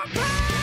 my pain!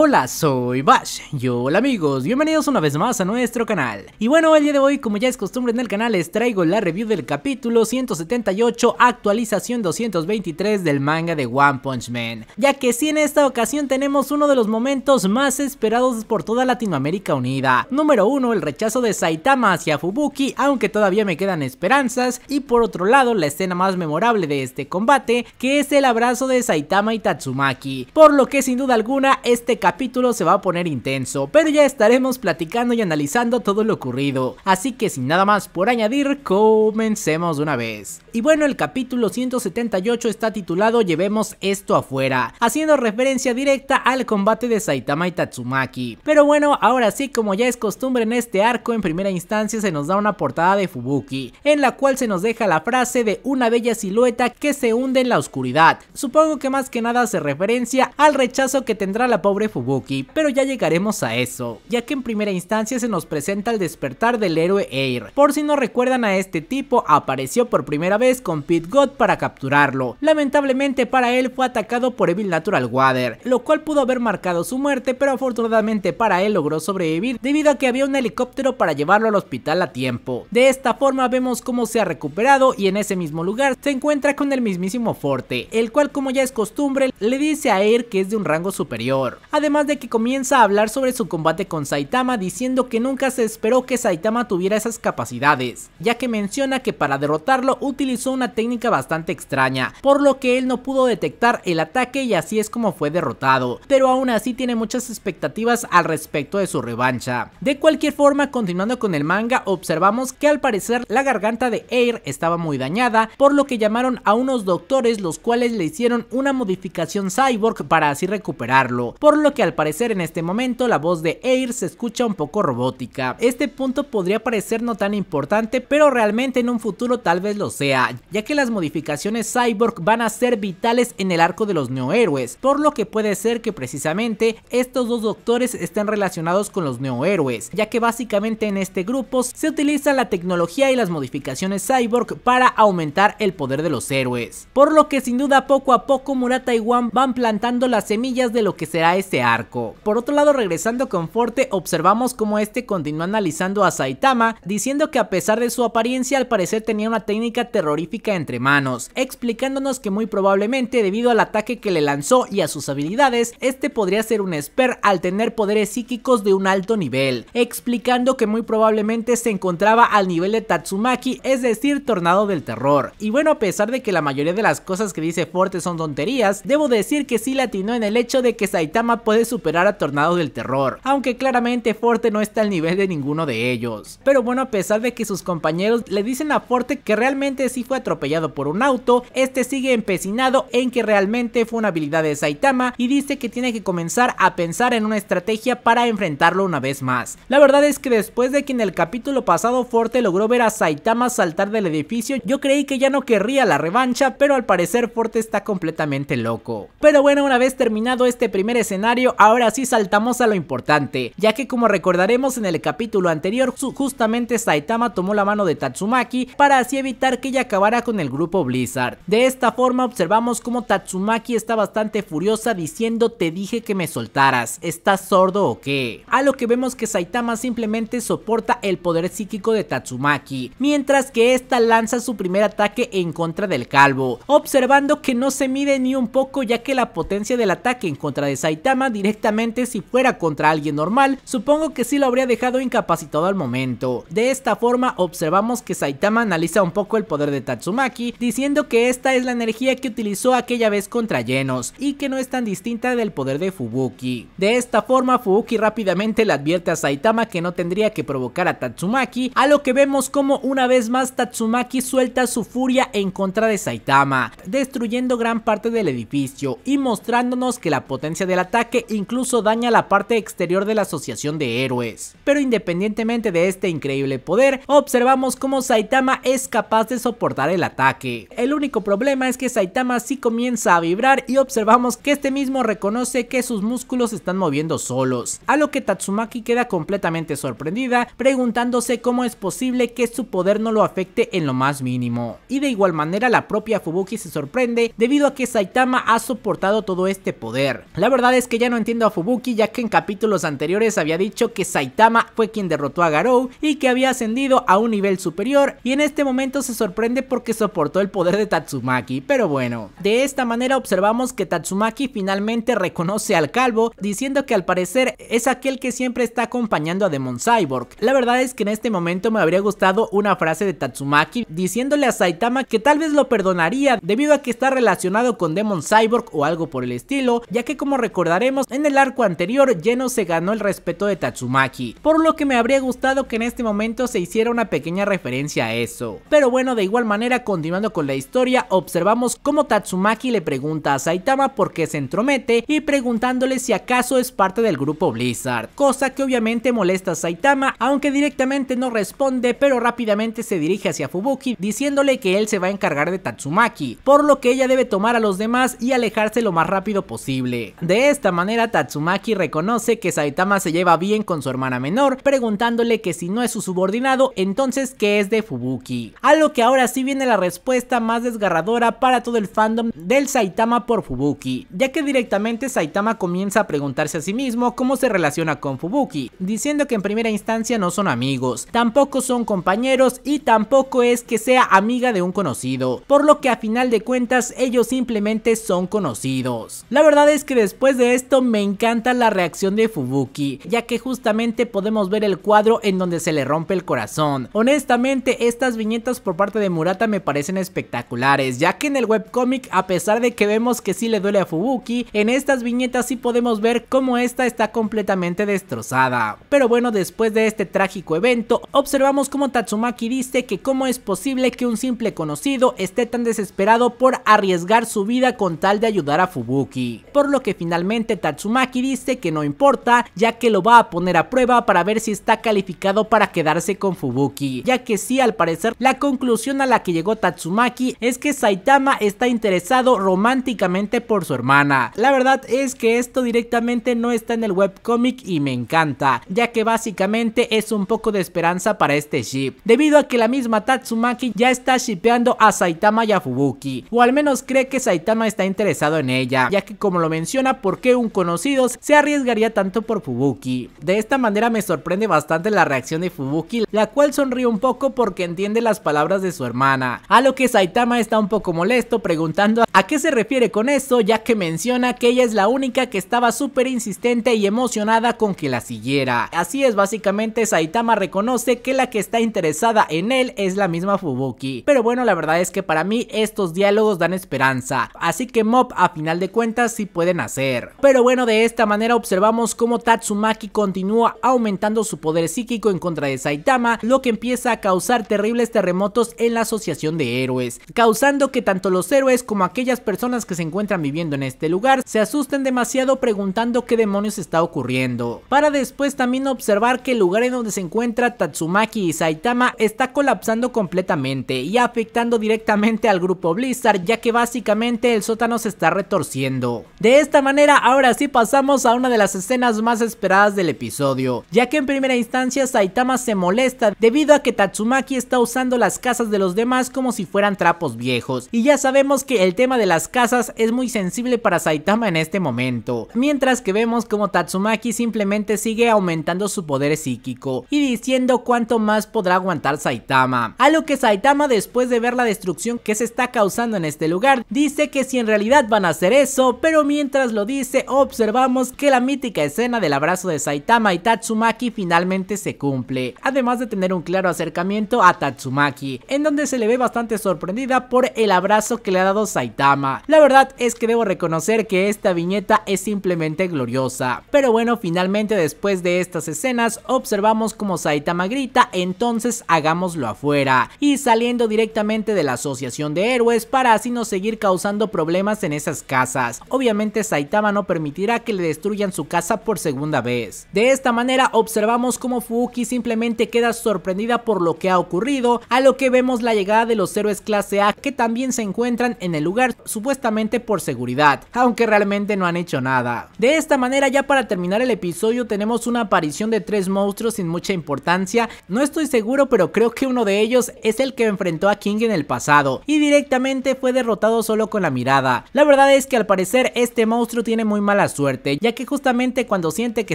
Hola, soy Bash. Y hola amigos, bienvenidos una vez más a nuestro canal. Y bueno, el día de hoy, como ya es costumbre en el canal, les traigo la review del capítulo 178, actualización 223 del manga de One Punch Man. Ya que si sí, en esta ocasión tenemos uno de los momentos más esperados por toda Latinoamérica unida. Número 1, el rechazo de Saitama hacia Fubuki, aunque todavía me quedan esperanzas. Y por otro lado, la escena más memorable de este combate, que es el abrazo de Saitama y Tatsumaki. Por lo que sin duda alguna, este capítulo capítulo se va a poner intenso, pero ya estaremos platicando y analizando todo lo ocurrido, así que sin nada más por añadir, comencemos de una vez. Y bueno, el capítulo 178 está titulado Llevemos esto afuera, haciendo referencia directa al combate de Saitama y Tatsumaki. Pero bueno, ahora sí, como ya es costumbre en este arco, en primera instancia se nos da una portada de Fubuki, en la cual se nos deja la frase de una bella silueta que se hunde en la oscuridad. Supongo que más que nada hace referencia al rechazo que tendrá la pobre Fubuki, pero ya llegaremos a eso, ya que en primera instancia se nos presenta el despertar del héroe Air. Por si no recuerdan a este tipo, apareció por primera vez con Pit God para capturarlo. Lamentablemente para él fue atacado por Evil Natural Water, lo cual pudo haber marcado su muerte, pero afortunadamente para él logró sobrevivir debido a que había un helicóptero para llevarlo al hospital a tiempo. De esta forma vemos cómo se ha recuperado y en ese mismo lugar se encuentra con el mismísimo Forte, el cual como ya es costumbre le dice a Air que es de un rango superior además de que comienza a hablar sobre su combate con Saitama diciendo que nunca se esperó que Saitama tuviera esas capacidades, ya que menciona que para derrotarlo utilizó una técnica bastante extraña, por lo que él no pudo detectar el ataque y así es como fue derrotado, pero aún así tiene muchas expectativas al respecto de su revancha. De cualquier forma, continuando con el manga, observamos que al parecer la garganta de Air estaba muy dañada, por lo que llamaron a unos doctores los cuales le hicieron una modificación cyborg para así recuperarlo, por lo que al parecer en este momento la voz de Air se escucha un poco robótica. Este punto podría parecer no tan importante, pero realmente en un futuro tal vez lo sea, ya que las modificaciones cyborg van a ser vitales en el arco de los neohéroes, por lo que puede ser que precisamente estos dos doctores estén relacionados con los neohéroes, ya que básicamente en este grupo se utiliza la tecnología y las modificaciones cyborg para aumentar el poder de los héroes. Por lo que sin duda poco a poco Murata y Wan van plantando las semillas de lo que será este este arco. Por otro lado, regresando con Forte, observamos cómo este continúa analizando a Saitama, diciendo que a pesar de su apariencia, al parecer tenía una técnica terrorífica entre manos, explicándonos que muy probablemente debido al ataque que le lanzó y a sus habilidades, este podría ser un esper al tener poderes psíquicos de un alto nivel, explicando que muy probablemente se encontraba al nivel de Tatsumaki, es decir, Tornado del Terror. Y bueno, a pesar de que la mayoría de las cosas que dice Forte son tonterías, debo decir que sí latinó en el hecho de que Saitama puede superar a Tornado del Terror, aunque claramente Forte no está al nivel de ninguno de ellos. Pero bueno, a pesar de que sus compañeros le dicen a Forte que realmente sí fue atropellado por un auto, este sigue empecinado en que realmente fue una habilidad de Saitama y dice que tiene que comenzar a pensar en una estrategia para enfrentarlo una vez más. La verdad es que después de que en el capítulo pasado Forte logró ver a Saitama saltar del edificio, yo creí que ya no querría la revancha, pero al parecer Forte está completamente loco. Pero bueno, una vez terminado este primer escenario, ahora sí saltamos a lo importante, ya que como recordaremos en el capítulo anterior, justamente Saitama tomó la mano de Tatsumaki para así evitar que ella acabara con el grupo Blizzard. De esta forma observamos cómo Tatsumaki está bastante furiosa diciendo te dije que me soltaras, ¿estás sordo o qué? A lo que vemos que Saitama simplemente soporta el poder psíquico de Tatsumaki, mientras que esta lanza su primer ataque en contra del calvo, observando que no se mide ni un poco ya que la potencia del ataque en contra de Saitama directamente si fuera contra alguien normal, supongo que sí lo habría dejado incapacitado al momento. De esta forma observamos que Saitama analiza un poco el poder de Tatsumaki, diciendo que esta es la energía que utilizó aquella vez contra llenos y que no es tan distinta del poder de Fubuki. De esta forma Fubuki rápidamente le advierte a Saitama que no tendría que provocar a Tatsumaki, a lo que vemos como una vez más Tatsumaki suelta su furia en contra de Saitama, destruyendo gran parte del edificio y mostrándonos que la potencia del ataque incluso daña la parte exterior de la asociación de héroes. Pero independientemente de este increíble poder, observamos cómo Saitama es capaz de soportar el ataque. El único problema es que Saitama sí comienza a vibrar y observamos que este mismo reconoce que sus músculos están moviendo solos, a lo que Tatsumaki queda completamente sorprendida preguntándose cómo es posible que su poder no lo afecte en lo más mínimo. Y de igual manera la propia Fubuki se sorprende debido a que Saitama ha soportado todo este poder. La verdad es que ya no entiendo a Fubuki ya que en capítulos anteriores había dicho que Saitama fue quien derrotó a Garou y que había ascendido a un nivel superior y en este momento se sorprende porque soportó el poder de Tatsumaki, pero bueno. De esta manera observamos que Tatsumaki finalmente reconoce al calvo diciendo que al parecer es aquel que siempre está acompañando a Demon Cyborg. La verdad es que en este momento me habría gustado una frase de Tatsumaki diciéndole a Saitama que tal vez lo perdonaría debido a que está relacionado con Demon Cyborg o algo por el estilo, ya que como recordaré en el arco anterior, Geno se ganó el respeto de Tatsumaki, por lo que me habría gustado que en este momento se hiciera una pequeña referencia a eso. Pero bueno, de igual manera, continuando con la historia, observamos cómo Tatsumaki le pregunta a Saitama por qué se entromete y preguntándole si acaso es parte del grupo Blizzard, cosa que obviamente molesta a Saitama, aunque directamente no responde, pero rápidamente se dirige hacia Fubuki diciéndole que él se va a encargar de Tatsumaki, por lo que ella debe tomar a los demás y alejarse lo más rápido posible. De esta manera, manera, Tatsumaki reconoce que Saitama se lleva bien con su hermana menor, preguntándole que si no es su subordinado, entonces que es de Fubuki. A lo que ahora sí viene la respuesta más desgarradora para todo el fandom del Saitama por Fubuki, ya que directamente Saitama comienza a preguntarse a sí mismo cómo se relaciona con Fubuki, diciendo que en primera instancia no son amigos, tampoco son compañeros y tampoco es que sea amiga de un conocido, por lo que a final de cuentas ellos simplemente son conocidos. La verdad es que después de este me encanta la reacción de Fubuki, ya que justamente podemos ver el cuadro en donde se le rompe el corazón. Honestamente, estas viñetas por parte de Murata me parecen espectaculares, ya que en el webcómic, a pesar de que vemos que sí le duele a Fubuki, en estas viñetas sí podemos ver cómo esta está completamente destrozada. Pero bueno, después de este trágico evento, observamos cómo Tatsumaki dice que cómo es posible que un simple conocido esté tan desesperado por arriesgar su vida con tal de ayudar a Fubuki. Por lo que finalmente Tatsumaki dice que no importa, ya que lo va a poner a prueba para ver si está calificado para quedarse con Fubuki, ya que sí al parecer la conclusión a la que llegó Tatsumaki es que Saitama está interesado románticamente por su hermana. La verdad es que esto directamente no está en el webcomic y me encanta, ya que básicamente es un poco de esperanza para este ship, debido a que la misma Tatsumaki ya está shipeando a Saitama y a Fubuki, o al menos cree que Saitama está interesado en ella, ya que como lo menciona, ¿por qué un conocidos se arriesgaría tanto por Fubuki. De esta manera me sorprende bastante la reacción de Fubuki, la cual sonríe un poco porque entiende las palabras de su hermana, a lo que Saitama está un poco molesto preguntando a qué se refiere con esto ya que menciona que ella es la única que estaba súper insistente y emocionada con que la siguiera. Así es básicamente Saitama reconoce que la que está interesada en él es la misma Fubuki, pero bueno la verdad es que para mí estos diálogos dan esperanza, así que Mob a final de cuentas sí pueden hacer. Pero bueno, de esta manera observamos cómo Tatsumaki continúa aumentando su poder psíquico en contra de Saitama, lo que empieza a causar terribles terremotos en la asociación de héroes, causando que tanto los héroes como aquellas personas que se encuentran viviendo en este lugar se asusten demasiado preguntando qué demonios está ocurriendo. Para después también observar que el lugar en donde se encuentra Tatsumaki y Saitama está colapsando completamente y afectando directamente al grupo Blizzard ya que básicamente el sótano se está retorciendo. De esta manera ahora así pasamos a una de las escenas más esperadas del episodio, ya que en primera instancia Saitama se molesta debido a que Tatsumaki está usando las casas de los demás como si fueran trapos viejos, y ya sabemos que el tema de las casas es muy sensible para Saitama en este momento, mientras que vemos como Tatsumaki simplemente sigue aumentando su poder psíquico y diciendo cuánto más podrá aguantar Saitama, a lo que Saitama después de ver la destrucción que se está causando en este lugar, dice que si en realidad van a hacer eso, pero mientras lo dice, observamos que la mítica escena del abrazo de Saitama y Tatsumaki finalmente se cumple, además de tener un claro acercamiento a Tatsumaki, en donde se le ve bastante sorprendida por el abrazo que le ha dado Saitama. La verdad es que debo reconocer que esta viñeta es simplemente gloriosa, pero bueno, finalmente después de estas escenas observamos como Saitama grita, entonces hagámoslo afuera, y saliendo directamente de la asociación de héroes para así no seguir causando problemas en esas casas. Obviamente Saitama no permitirá que le destruyan su casa por segunda vez. De esta manera observamos cómo Fuki simplemente queda sorprendida por lo que ha ocurrido, a lo que vemos la llegada de los héroes clase A que también se encuentran en el lugar supuestamente por seguridad, aunque realmente no han hecho nada. De esta manera ya para terminar el episodio tenemos una aparición de tres monstruos sin mucha importancia, no estoy seguro pero creo que uno de ellos es el que enfrentó a King en el pasado y directamente fue derrotado solo con la mirada. La verdad es que al parecer este monstruo tiene muy mala suerte, ya que justamente cuando siente que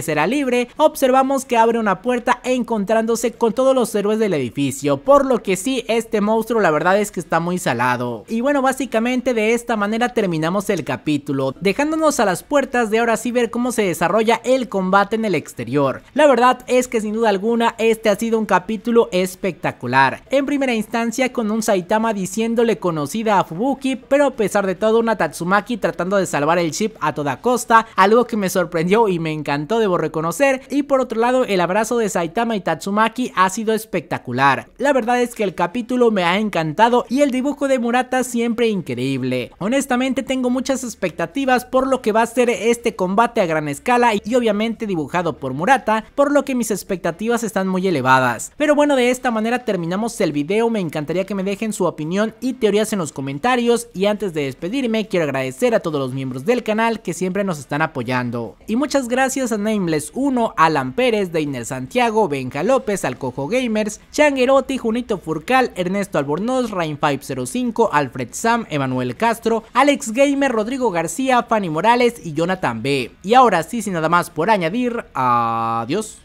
será libre, observamos que abre una puerta encontrándose con todos los héroes del edificio, por lo que sí, este monstruo la verdad es que está muy salado. Y bueno, básicamente de esta manera terminamos el capítulo, dejándonos a las puertas de ahora sí ver cómo se desarrolla el combate en el exterior. La verdad es que sin duda alguna este ha sido un capítulo espectacular. En primera instancia con un Saitama diciéndole conocida a Fubuki, pero a pesar de todo una Tatsumaki tratando de salvar el chip a toda costa algo que me sorprendió y me encantó, debo reconocer. Y por otro lado, el abrazo de Saitama y Tatsumaki ha sido espectacular. La verdad es que el capítulo me ha encantado y el dibujo de Murata siempre increíble. Honestamente tengo muchas expectativas por lo que va a ser este combate a gran escala y obviamente dibujado por Murata, por lo que mis expectativas están muy elevadas. Pero bueno, de esta manera terminamos el video, me encantaría que me dejen su opinión y teorías en los comentarios y antes de despedirme quiero agradecer a todos los miembros del canal que siempre nos están apoyando. Y muchas gracias a Nameless 1, Alan Pérez, Deiner Santiago, Benja López, Alcojo Gamers, Changueroti, Junito Furcal, Ernesto Albornoz, Rain505, Alfred Sam, Emanuel Castro, Alex Gamer, Rodrigo García, Fanny Morales y Jonathan B. Y ahora sí, sin nada más por añadir, adiós.